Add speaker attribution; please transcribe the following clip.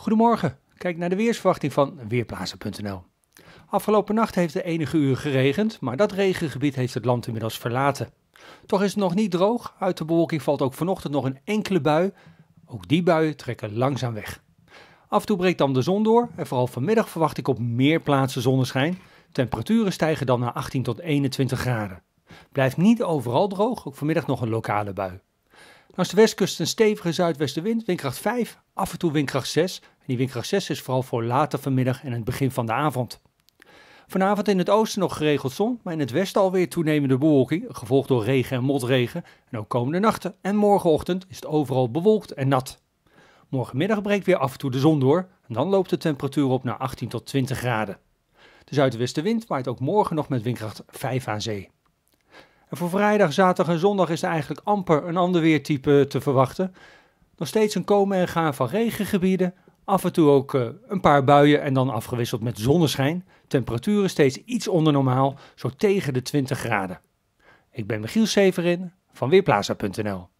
Speaker 1: Goedemorgen, kijk naar de weersverwachting van Weerplaatsen.nl. Afgelopen nacht heeft de enige uur geregend, maar dat regengebied heeft het land inmiddels verlaten. Toch is het nog niet droog, uit de bewolking valt ook vanochtend nog een enkele bui. Ook die buien trekken langzaam weg. Af en toe breekt dan de zon door en vooral vanmiddag verwacht ik op meer plaatsen zonneschijn. Temperaturen stijgen dan naar 18 tot 21 graden. Blijft niet overal droog, ook vanmiddag nog een lokale bui. Naast nou de westkust een stevige zuidwestenwind, windkracht 5, af en toe windkracht 6. En die windkracht 6 is vooral voor later vanmiddag en het begin van de avond. Vanavond in het oosten nog geregeld zon, maar in het westen alweer toenemende bewolking, gevolgd door regen en motregen. En ook komende nachten en morgenochtend is het overal bewolkt en nat. Morgenmiddag breekt weer af en toe de zon door en dan loopt de temperatuur op naar 18 tot 20 graden. De zuidwestenwind waait ook morgen nog met windkracht 5 aan zee. En voor vrijdag, zaterdag en zondag is er eigenlijk amper een ander weertype te verwachten. Nog steeds een komen en gaan van regengebieden. Af en toe ook eh, een paar buien en dan afgewisseld met zonneschijn. Temperaturen steeds iets onder normaal, zo tegen de 20 graden. Ik ben Michiel Severin van Weerplaza.nl.